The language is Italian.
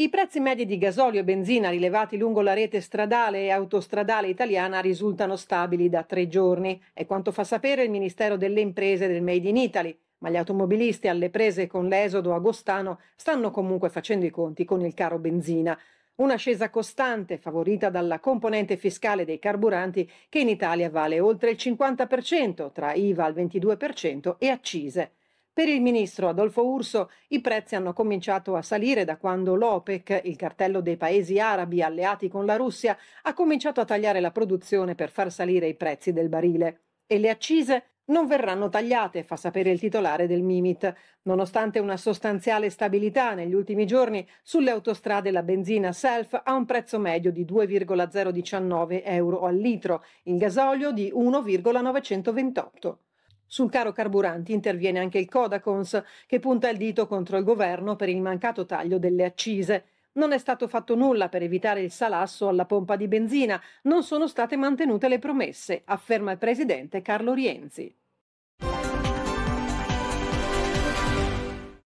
I prezzi medi di gasolio e benzina rilevati lungo la rete stradale e autostradale italiana risultano stabili da tre giorni, è quanto fa sapere il Ministero delle Imprese del Made in Italy, ma gli automobilisti alle prese con l'esodo agostano stanno comunque facendo i conti con il caro benzina. Un'ascesa costante favorita dalla componente fiscale dei carburanti che in Italia vale oltre il 50% tra IVA al 22% e accise. Per il ministro Adolfo Urso i prezzi hanno cominciato a salire da quando l'OPEC, il cartello dei paesi arabi alleati con la Russia, ha cominciato a tagliare la produzione per far salire i prezzi del barile. E le accise non verranno tagliate, fa sapere il titolare del Mimit. Nonostante una sostanziale stabilità negli ultimi giorni, sulle autostrade la benzina self ha un prezzo medio di 2,019 euro al litro, il gasolio di 1,928. Sul caro carburanti interviene anche il Codacons, che punta il dito contro il governo per il mancato taglio delle accise. Non è stato fatto nulla per evitare il salasso alla pompa di benzina, non sono state mantenute le promesse, afferma il presidente Carlo Rienzi.